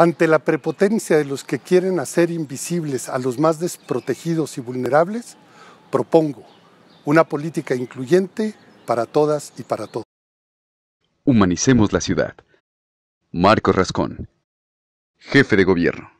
Ante la prepotencia de los que quieren hacer invisibles a los más desprotegidos y vulnerables, propongo una política incluyente para todas y para todos. Humanicemos la ciudad. Marco Rascón, jefe de gobierno.